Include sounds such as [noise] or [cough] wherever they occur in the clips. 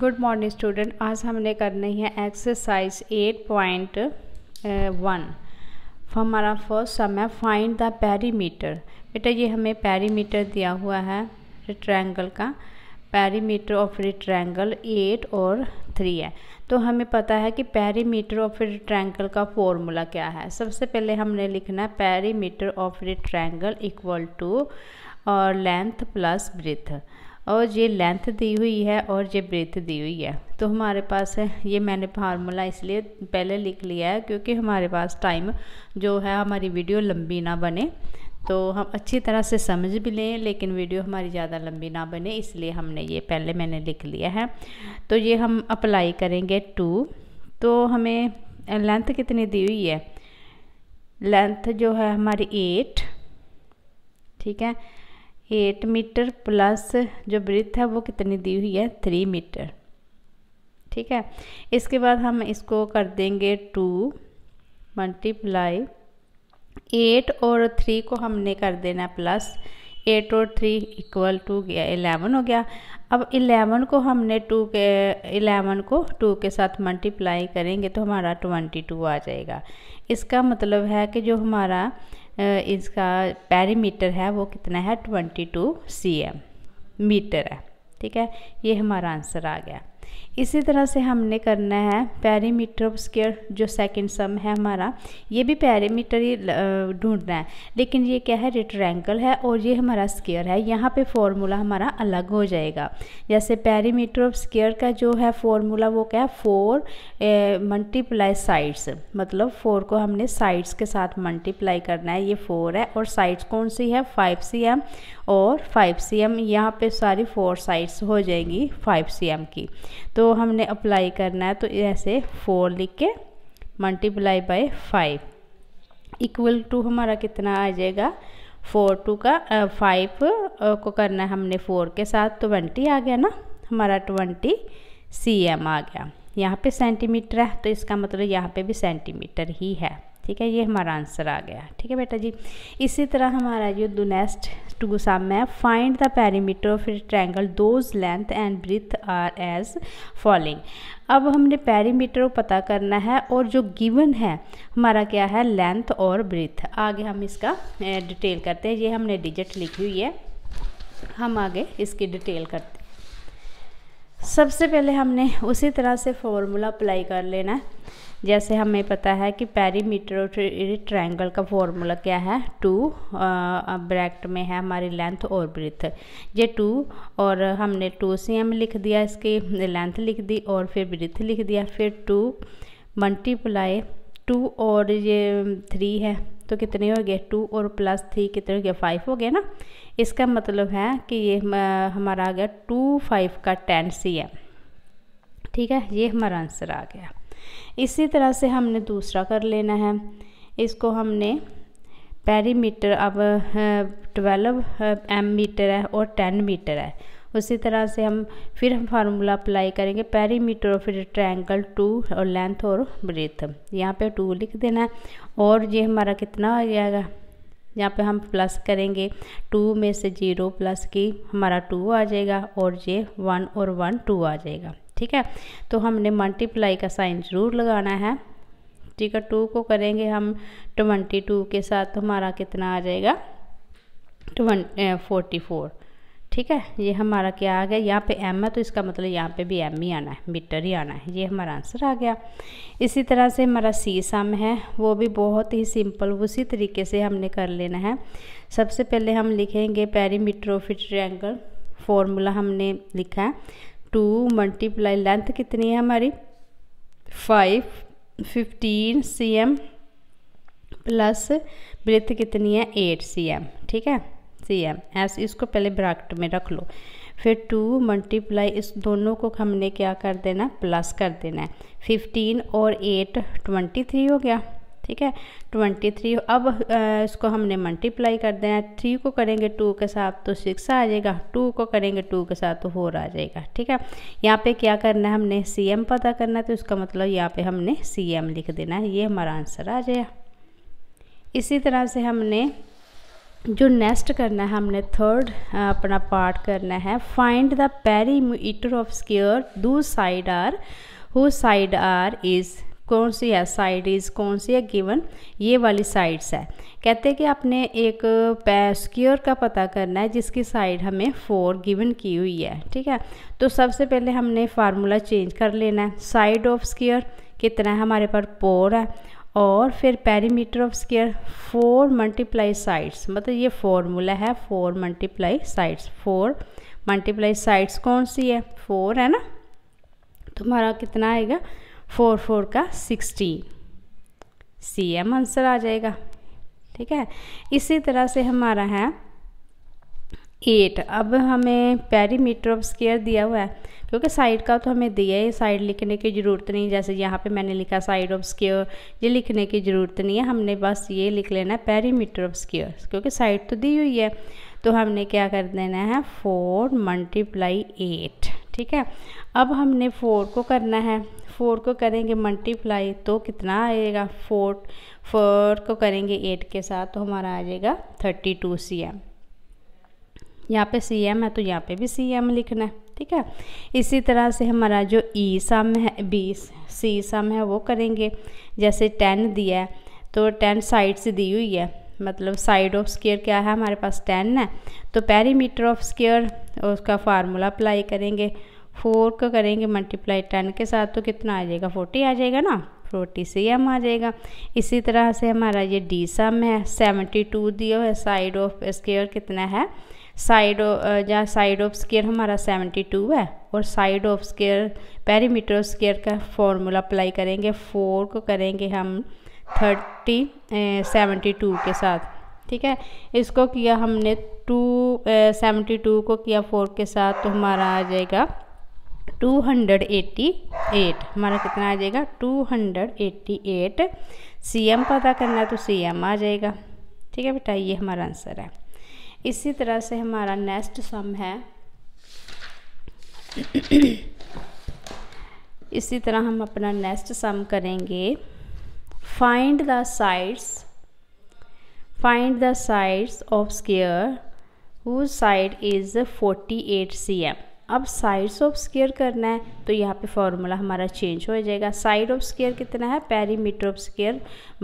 good morning student आज हमने करनी है एक्सरसाइज एट पॉइंट वन हमारा फर्स्ट सम है फाइंड द पैरीमीटर बेटा ये हमें पैरीमीटर दिया हुआ है ट्रायंगल का पैरीमीटर ऑफ रिट्रैंगल एट और थ्री है तो हमें पता है कि पैरीमीटर ऑफ रिट्रैंगल का फॉर्मूला क्या है सबसे पहले हमने लिखना है perimeter of rectangle equal to और लेंथ प्लस ब्रिथ और ये लेंथ दी हुई है और ये ब्रेथ दी हुई है तो हमारे पास है ये मैंने फार्मूला इसलिए पहले लिख लिया है क्योंकि हमारे पास टाइम जो है हमारी वीडियो लंबी ना बने तो हम अच्छी तरह से समझ भी लें लेकिन वीडियो हमारी ज़्यादा लंबी ना बने इसलिए हमने ये पहले मैंने लिख लिया है तो ये हम अप्लाई करेंगे टू तो हमें लेंथ कितनी दी हुई है लेंथ जो है हमारी एट ठीक है एट मीटर प्लस जो ब्रिथ है वो कितनी दी हुई है थ्री मीटर ठीक है इसके बाद हम इसको कर देंगे टू मल्टीप्लाई एट और थ्री को हमने कर देना प्लस एट और थ्री इक्वल टू गया एलेवन हो गया अब इलेवन को हमने टू के इलेवन को टू के साथ मल्टीप्लाई करेंगे तो हमारा ट्वेंटी टू आ जाएगा इसका मतलब है कि जो हमारा इसका पैरीमीटर है वो कितना है twenty two C M metre है ठीक है ये हमारा आंसर आ गया इसी तरह से हमने करना है पैरीमीटर ऑफ स्केयर जो सेकंड सम है हमारा ये भी पैरीमीटर ही ढूंढना है लेकिन ये क्या है रेट्रैंकल है और ये हमारा स्केयर है यहाँ पे फॉर्मूला हमारा अलग हो जाएगा जैसे पैरीमीटर ऑफ स्केयर का जो है फॉर्मूला वो क्या है फोर मल्टीप्लाई साइड्स मतलब फोर को हमने साइड्स के साथ मल्टीप्लाई करना है ये फोर है और साइड्स कौन सी है फाइव सी एम और फाइव सी एम यहाँ पर सारी फोर साइड्स हो जाएंगी फाइव सी एम की तो हमने अप्लाई करना है तो ऐसे फोर लिख के multiply by five equal to हमारा कितना आ जाएगा फोर टू का फाइव को करना है हमने फोर के साथ ट्वेंटी तो आ गया ना हमारा ट्वेंटी सी एम आ गया यहाँ पे सेंटीमीटर है तो इसका मतलब यहाँ पे भी सेंटीमीटर ही है ठीक है ये हमारा आंसर आ गया ठीक है बेटा जी इसी तरह हमारा जो दुनेस्ट टू सम है find the perimeter of rectangle those length and breadth are as following अब हमने पैरीमीटर पता करना है और जो गिवन है हमारा क्या है लेंथ और ब्रिथ आगे हम इसका डिटेल करते हैं ये हमने डिजिट लिखी हुई है हम आगे इसकी डिटेल करते सबसे पहले हमने उसी तरह से फॉर्मूला अप्लाई कर लेना है जैसे हमें पता है कि पैरीमीटर ट्रायंगल का फॉर्मूला क्या है टू ब्रैकेट में है हमारी लेंथ और ब्रेथ ये टू और हमने टू सी एम लिख दिया इसकी लेंथ लिख दी और फिर ब्रेथ लिख दिया फिर टू मल्टीप्लाई टू और ये थ्री है तो कितने हो गए टू और प्लस थ्री कितने हो गए फाइव हो गए ना इसका मतलब है कि ये हमारा आ गया टू फाइव का टेन सी एम ठीक है ये हमारा आंसर आ गया इसी तरह से हमने दूसरा कर लेना है इसको हमने पेरीमीटर अब ट्वेल्व एम मीटर है और टेन मीटर है उसी तरह से हम फिर हम फार्मूला अप्लाई करेंगे पेरीमीटर और फिर ट्रायंगल टू और लेंथ और ब्रेथ यहाँ पे टू लिख देना है और ये हमारा कितना आ जाएगा यहाँ पे हम प्लस करेंगे टू में से जीरो प्लस की हमारा टू आ जाएगा और ये वन और वन टू आ जाएगा ठीक है तो हमने मल्टीप्लाई का साइन ज़रूर लगाना है ठीक है टू को करेंगे हम ट्वेंटी टू के साथ तो हमारा कितना आ जाएगा ट्वेंटी फोर्टी फोर ठीक है ये हमारा क्या आ गया यहाँ पे एम है तो इसका मतलब यहाँ पे भी एम ही आना है मीटर ही आना है ये हमारा आंसर आ गया इसी तरह से हमारा सी सम है वो भी बहुत ही सिंपल उसी तरीके से हमने कर लेना है सबसे पहले हम लिखेंगे पेरीमीटर ऑफ ट्रायंगल फॉर्मूला हमने लिखा है टू मल्टीप्लाई लेंथ कितनी है हमारी five fifteen C M plus breadth कितनी है एट सी एम ठीक है सी एम ऐसे इसको पहले ब्राकेट में रख लो फिर टू मल्टीप्लाई इस दोनों को हमने क्या कर देना प्लस कर देना है फिफ्टीन और एट ट्वेंटी थ्री हो गया ठीक है ट्वेंटी थ्री अब इसको हमने मल्टीप्लाई कर देना है थ्री को करेंगे टू के साथ तो सिक्स आ जाएगा टू को करेंगे टू के साथ तो फोर आ जाएगा ठीक है यहाँ पे क्या करना है हमने सी एम पता करना है तो इसका मतलब यहाँ पे हमने सी एम लिख देना है ये हमारा आंसर आ जाएगा इसी तरह से हमने जो नेक्स्ट करना है हमने थर्ड अपना पार्ट करना है find the perimeter of square दू side are whose side are is कौन सी है साइड इज़ कौन सी है गिवन ये वाली साइड्स है कहते हैं कि आपने एक स्क्योर का पता करना है जिसकी साइड हमें फोर गिवन की हुई है ठीक है तो सबसे पहले हमने फार्मूला चेंज कर लेना है साइड ऑफ स्क्योर कितना है हमारे पास पोर है और फिर perimeter of square four multiply sides मतलब ये फॉर्मूला है four multiply sides four multiply sides कौन सी है फोर है ना तुम्हारा कितना आएगा फोर फोर का सिक्सटी सी एम आंसर आ जाएगा ठीक है इसी तरह से हमारा है एट अब हमें पेरीमीटर ऑफ स्केयर दिया हुआ है क्योंकि साइड का तो हमें दिया है साइड लिखने की ज़रूरत नहीं जैसे यहाँ पे मैंने लिखा साइड ऑफ स्केयर ये लिखने की ज़रूरत नहीं है हमने बस ये लिख लेना है पेरीमीटर ऑफ स्केयर क्योंकि साइड तो दी हुई है तो हमने क्या कर देना है फोर मल्टीप्लाई एट ठीक है अब हमने फोर को करना है फोर को करेंगे मल्टीप्लाई तो कितना आएगा फोर फोर को करेंगे एट के साथ तो हमारा आ जाएगा थर्टी टू सी एम यहाँ पर सी एम है तो यहाँ पे भी सी एम लिखना है ठीक है इसी तरह से हमारा जो ई e सम है बी सी सम है वो करेंगे जैसे टेन दिया है तो टेन साइड से दी हुई है मतलब साइड ऑफ स्केयर क्या है हमारे पास टेन है तो पेरीमीटर ऑफ स्केयर उसका फार्मूला अप्लाई करेंगे फोर को करेंगे मल्टीप्लाई टेन के साथ तो कितना आ जाएगा फोर्टी आ जाएगा ना फोर्टी सी एम आ जाएगा इसी तरह से हमारा ये डी सम है सेवेंटी टू दिया है साइड ऑफ स्केयर कितना है साइड जहाँ साइड ऑफ स्केयर हमारा सेवेंटी टू है और side of square perimeter of square का फॉर्मूला अप्लाई करेंगे फोर को करेंगे हम थर्टी सेवेंटी टू के साथ ठीक है इसको किया हमने टू सेवेंटी टू को किया फोर के साथ तो हमारा आ जाएगा टू हंड्रेड एट्टी एट हमारा कितना आ जाएगा two hundred eighty eight C M पता करना है तो सी एम आ जाएगा ठीक है बेटा ये हमारा आंसर है इसी तरह से हमारा नेक्स्ट सम है [coughs] इसी तरह हम अपना नेक्स्ट सम करेंगे find the sides find the sides of square whose side is 48 eight C M अब साइड्स ऑफ स्केयर करना है तो यहाँ पे फॉर्मूला हमारा चेंज हो जाएगा साइड ऑफ स्केयर कितना है perimeter of square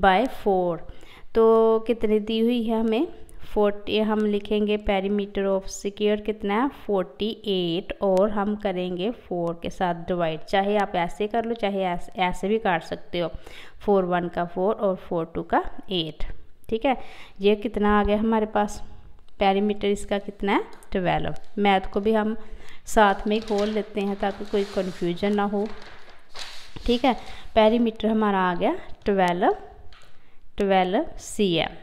by four तो कितनी दी हुई है हमें फोर्टी हम लिखेंगे पैरीमीटर ऑफ स्केयर कितना है फोर्टी एट और हम करेंगे फोर के साथ डिवाइड चाहे आप ऐसे कर लो चाहे ऐसे ऐसे भी काट सकते हो फोर वन का फोर और फोर टू का एट ठीक है ये कितना आ गया हमारे पास पैरीमीटर इसका कितना है ट्वेल्व मैथ को भी हम साथ में खोल लेते हैं ताकि कोई कन्फ्यूजन ना हो ठीक है पैरीमीटर हमारा आ गया ट्वेल्व ट्वेल्व सी एम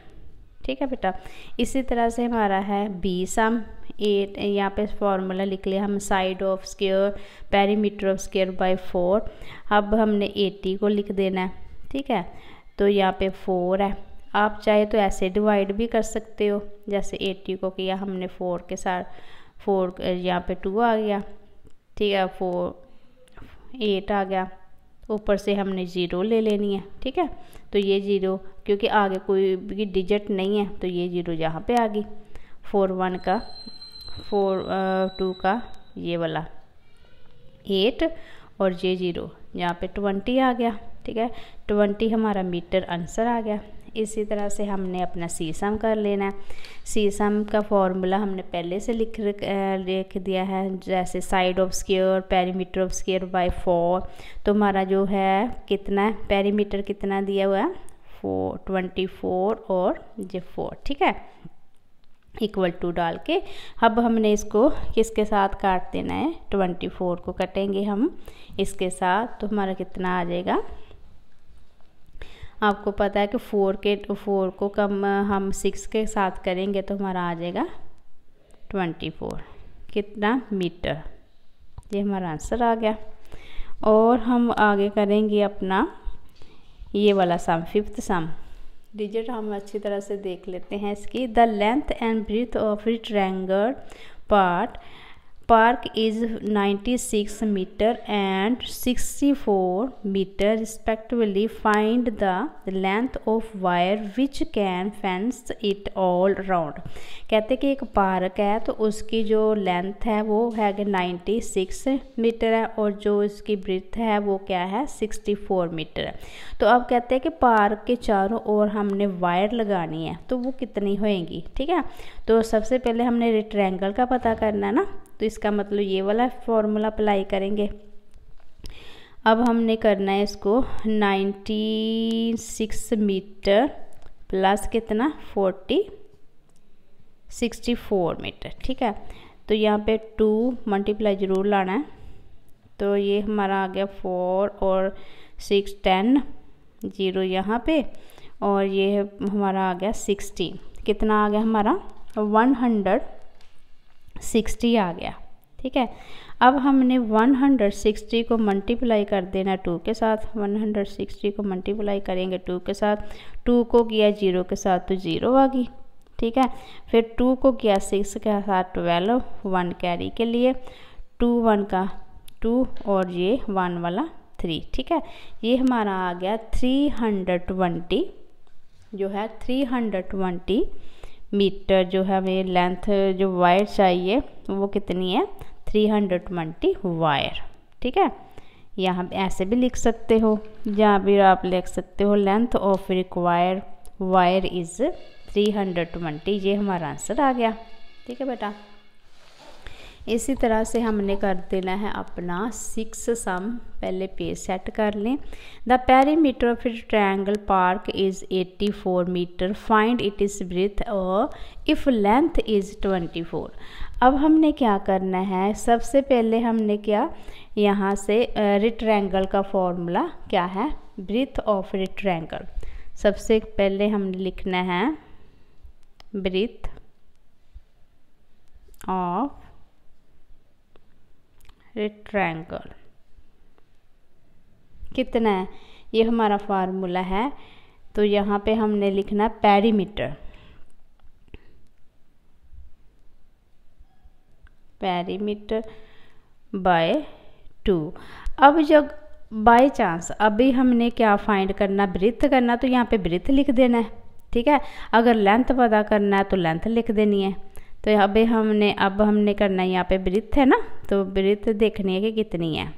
ठीक है बेटा इसी तरह से हमारा है बी सम एट यहाँ पे फॉर्मूला लिख लिया हम side of square perimeter of square by four अब हमने एटी को लिख देना है ठीक है तो यहाँ पे फोर है आप चाहे तो ऐसे डिवाइड भी कर सकते हो जैसे एटी को किया हमने फोर के साथ फोर यहाँ पे टू आ गया ठीक है फोर एट आ गया ऊपर से हमने ज़ीरो ले लेनी है ठीक है तो ये ज़ीरो क्योंकि आगे कोई भी डिजिट नहीं है तो ये ज़ीरो यहाँ पे आ गई फोर वन का फोर टू का ये वाला एट और ये ज़ीरो यहाँ पे ट्वेंटी आ गया ठीक है ट्वेंटी हमारा मीटर आंसर आ गया इसी तरह से हमने अपना सीसम कर लेना है सीसम का फॉर्मूला हमने पहले से लिख लिख दिया है जैसे side of square perimeter of square by four तो हमारा जो है कितना पैरीमीटर कितना दिया हुआ है फोर ट्वेंटी फोर और जे फोर ठीक है इक्वल टू डाल के अब हमने इसको किसके साथ काट देना है ट्वेंटी फोर को कटेंगे हम इसके साथ तो हमारा कितना आ जाएगा आपको पता है कि फ़ोर के फ़ोर को कम हम सिक्स के साथ करेंगे तो हमारा आ जाएगा ट्वेंटी फोर कितना मीटर ये हमारा आंसर आ गया और हम आगे करेंगे अपना ये वाला सम फिफ्थ सम डिजिट हम अच्छी तरह से देख लेते हैं इसकी the length and breadth of rectangle part park is 96 metre and 64 metre respectively find the length of wire which can fence it all round कहते कि एक पार्क है तो उसकी जो लेंथ है वो है कि 96 मीटर है और जो इसकी ब्रिथ है वो क्या है 64 मीटर है तो अब कहते हैं कि पार्क के चारों ओर हमने वायर लगानी है तो वो कितनी होएंगी ठीक है तो सबसे पहले हमने रेक्टेंगल का पता करना है ना तो इसका मतलब ये वाला फॉर्मूला अप्लाई करेंगे अब हमने करना है इसको 96 मीटर प्लस कितना 40 64 मीटर ठीक है तो यहाँ पे टू मल्टीप्लाई ज़रूर लाना है तो ये हमारा आ गया फोर और सिक्स टेन जीरो यहाँ पे और ये हमारा आ गया सिक्सटीन कितना आ गया हमारा वन हंड्रेड सिक्सटी आ गया ठीक है अब हमने 160 को मल्टीप्लाई कर देना टू के साथ 160 को मल्टीप्लाई करेंगे टू के साथ टू को किया जीरो के साथ तो जीरो आ गई ठीक है फिर टू को किया सिक्स के साथ ट्वेल्व वन कैरी के लिए टू वन का टू और ये वन वाला थ्री ठीक है ये हमारा आ गया थ्री हंड्रेड ट्वेंटी जो है थ्री हंड्रेड ट्वेंटी मीटर जो है हमें लेंथ जो वायर चाहिए वो कितनी है थ्री हंड्रेड ट्वेंटी वायर ठीक है यहाँ ऐसे भी लिख सकते हो या भी आप लिख सकते हो length of require wire is three hundred twenty ये हमारा आंसर आ गया ठीक है बेटा इसी तरह से हमने कर देना है अपना सिक्स सम पहले पेज सेट कर लें the perimeter of triangle park is 84 metre find it is breadth और इफ़ लेंथ इज़ 24 अब हमने क्या करना है सबसे पहले हमने क्या यहाँ से रिट्रैंगल का फॉर्मूला क्या है ब्रिथ ऑफ रिट्रैंगल सबसे पहले हमने लिखना है ब्रिथ ऑफ रेक्ट्रैंगल कितना है ये हमारा फार्मूला है तो यहाँ पे हमने लिखना पैरीमीटर पैरीमीटर बाय टू अब जब बाय चांस अभी हमने क्या फाइंड करना ब्रिथ करना तो यहाँ पे ब्रिथ लिख देना है ठीक है अगर लेंथ पता करना है तो लेंथ लिख देनी है तो यहाँ पे हमने अब हमने करना है यहाँ पे ब्रिथ है ना तो ब्रिथ देखनी है कि कितनी है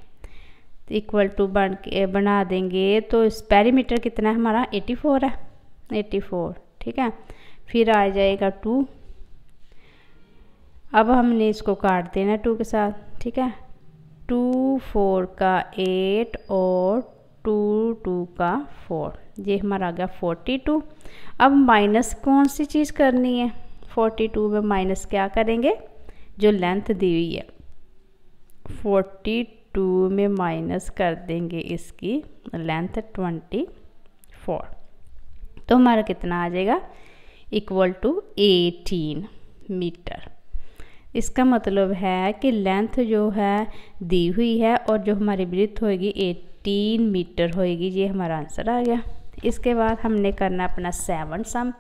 इक्वल टू बन के बना देंगे तो पैरीमीटर कितना है हमारा 84 है 84 ठीक है फिर आ जाएगा टू अब हमने इसको काट देना टू के साथ ठीक है टू फोर का एट और टू टू का फोर ये हमारा आ गया फोर्टी टू अब माइनस कौन सी चीज़ करनी है फोर्टी टू में माइनस क्या करेंगे जो लेंथ दी हुई है फोर्टी टू में माइनस कर देंगे इसकी लेंथ ट्वेंटी फोर तो हमारा कितना आ जाएगा इक्वल टू एटीन मीटर इसका मतलब है कि लेंथ जो है दी हुई है और जो हमारी ब्रिथ होगी 18 मीटर होएगी ये हमारा आंसर आ गया इसके बाद हमने करना अपना सेवन सम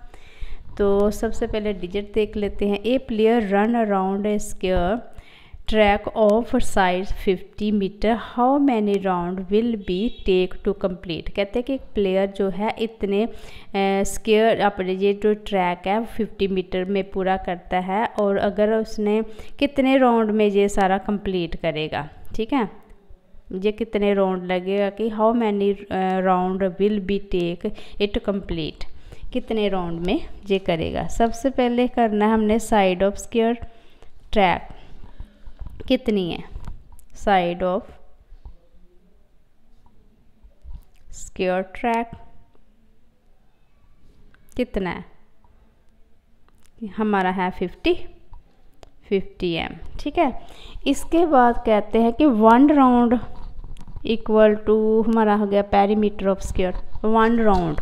तो सबसे पहले डिजिट देख लेते हैं a player run around a square track of size 50 metre how many round will be take to complete कहते हैं कि एक प्लेयर जो है इतने स्केयर अपने ये जो ट्रैक है 50 मीटर में पूरा करता है और अगर उसने कितने राउंड में ये सारा कम्प्लीट करेगा ठीक है ये कितने राउंड लगेगा कि how many round will be take it complete कितने राउंड में ये करेगा सबसे पहले करना है हमने साइड ऑफ स्क्वायर ट्रैक कितनी है साइड ऑफ स्क्वायर ट्रैक कितना है हमारा है फिफ्टी फिफ्टी एम ठीक है इसके बाद कहते हैं कि वन राउंड इक्वल टू हमारा हो गया perimeter of square one round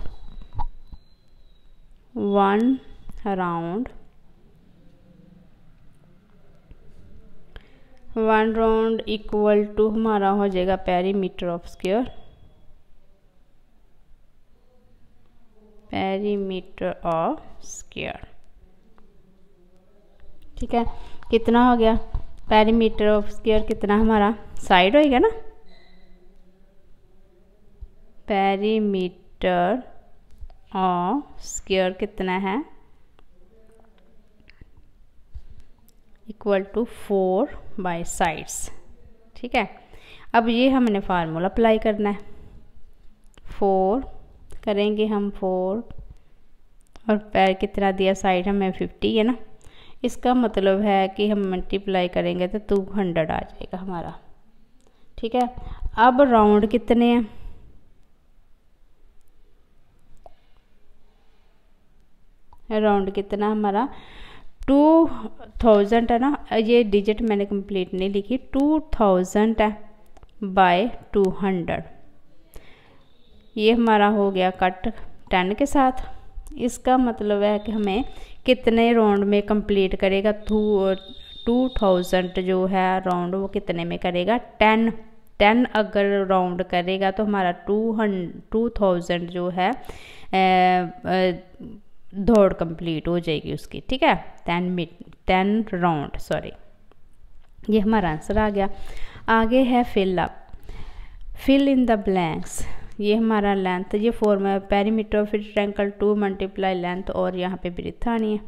one round one round equal to हमारा हो जाएगा perimeter of square perimeter of square ठीक है कितना हो गया पेरीमीटर ऑफ स्क्वेयर कितना हमारा साइड होएगा ना पेरीमीटर और स्क्योर कितना है equal to four by sides ठीक है अब ये हमने फार्मूला अप्लाई करना है फोर करेंगे हम फोर और पैर कितना दिया साइड हमें फिफ्टी है ना इसका मतलब है कि हम मल्टीप्लाई करेंगे तो टू हंड्रेड आ जाएगा हमारा ठीक है अब राउंड कितने हैं राउंड कितना हमारा टू थाउजेंड है ना ये डिजिट मैंने कंप्लीट नहीं लिखी टू थाउजेंड है बाय टू हंड्रेड ये हमारा हो गया कट टेन के साथ इसका मतलब है कि हमें कितने राउंड में कंप्लीट करेगा टू टू थाउजेंड जो है राउंड वो कितने में करेगा टेन टेन अगर राउंड करेगा तो हमारा टू हंड टू थाउजेंड जो है दौड़ कंप्लीट हो जाएगी उसकी ठीक है ten minute ten round sorry ये हमारा आंसर आ गया आगे है fill up fill in the blanks ये हमारा लेंथ ये फॉर्म है perimeter of rectangle two multiply length और यहाँ पे ब्रिथ आनी है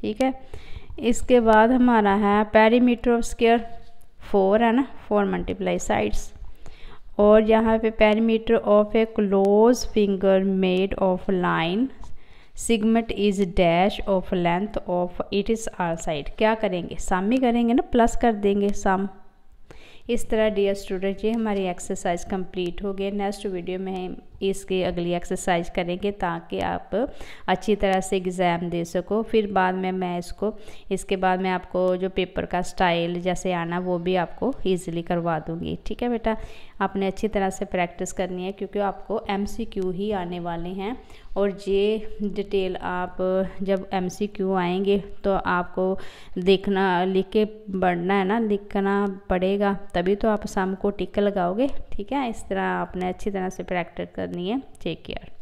ठीक है इसके बाद हमारा है पैरीमीटर ऑफ स्केयर फोर है ना फोर मल्टीप्लाई साइड्स और यहाँ पे parameter of a close figure made of line segment is dash of length of it is are side क्या करेंगे सम ही करेंगे ना प्लस कर देंगे सम इस तरह डियर स्टूडेंट ये हमारी एक्सरसाइज कंप्लीट हो गई नेक्स्ट वीडियो में हम इसकी अगली एक्सरसाइज करेंगे ताकि आप अच्छी तरह से एग्ज़ाम दे सको फिर बाद में मैं इसको इसके बाद मैं आपको जो पेपर का स्टाइल जैसे आना वो भी आपको ईजिली करवा दूँगी ठीक है बेटा आपने अच्छी तरह से प्रैक्टिस करनी है क्योंकि आपको क्यू ही आने वाले हैं और ये डिटेल आप जब क्यू आएंगे तो आपको देखना लिख के बढ़ना है ना लिखना पड़ेगा तभी तो आप शाम को टिक लगाओगे ठीक है इस तरह आपने अच्छी तरह से प्रैक्टिस करनी है टेक केयर